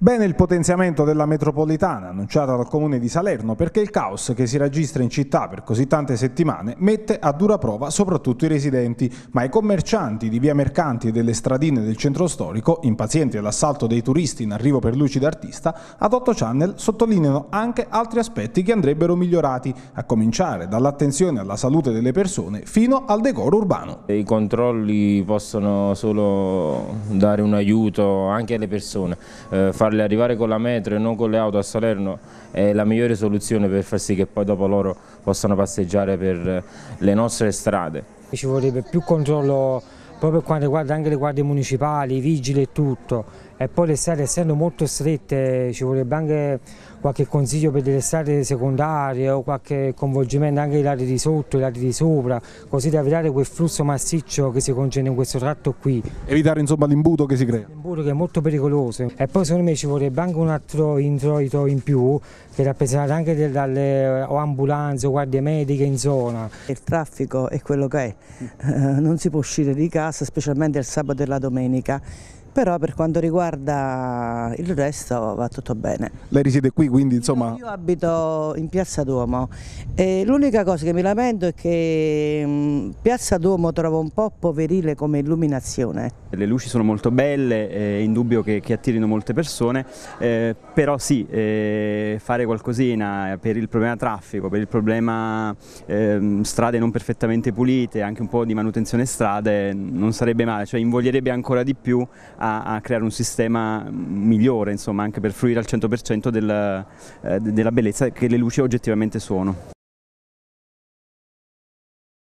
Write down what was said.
Bene il potenziamento della metropolitana annunciata dal comune di Salerno perché il caos che si registra in città per così tante settimane mette a dura prova soprattutto i residenti, ma i commercianti di via Mercanti e delle stradine del centro storico, impazienti all'assalto dei turisti in arrivo per luci d'artista, ad 8 Channel sottolineano anche altri aspetti che andrebbero migliorati, a cominciare dall'attenzione alla salute delle persone fino al decoro urbano. I controlli possono solo dare un aiuto anche alle persone, eh, farle arrivare con la metro e non con le auto a Salerno è la migliore soluzione per far sì che poi dopo loro possano passeggiare per eh, le nostre strade. Ci vorrebbe più controllo proprio quanto riguarda anche le guardie municipali, i vigili e tutto e poi le strade essendo molto strette ci vorrebbe anche qualche consiglio per delle strade secondarie o qualche coinvolgimento anche ai lati di sotto, ai lati di sopra, così da evitare quel flusso massiccio che si concentra in questo tratto qui. Evitare insomma l'imbuto che si crea. L'imbuto che è molto pericoloso e poi secondo me ci vorrebbe anche un altro introito in più che è rappresentato anche del, dalle o ambulanze o guardie mediche in zona. Il traffico è quello che è, eh, non si può uscire di casa specialmente il sabato e la domenica però per quanto riguarda il resto va tutto bene. Lei risiede qui quindi insomma? Io, io abito in Piazza Duomo e l'unica cosa che mi lamento è che mh, mm, Piazza Duomo trovo un po' poverile come illuminazione. Le luci sono molto belle, è indubbio che, che attirino molte persone, eh, però sì, eh, fare qualcosina per il problema traffico, per il problema eh, strade non perfettamente pulite, anche un po' di manutenzione strade non sarebbe male, cioè invoglierebbe ancora di più a a, a, creare un sistema migliore, insomma, anche per fruire al 100% del, eh, della bellezza che le luci oggettivamente sono.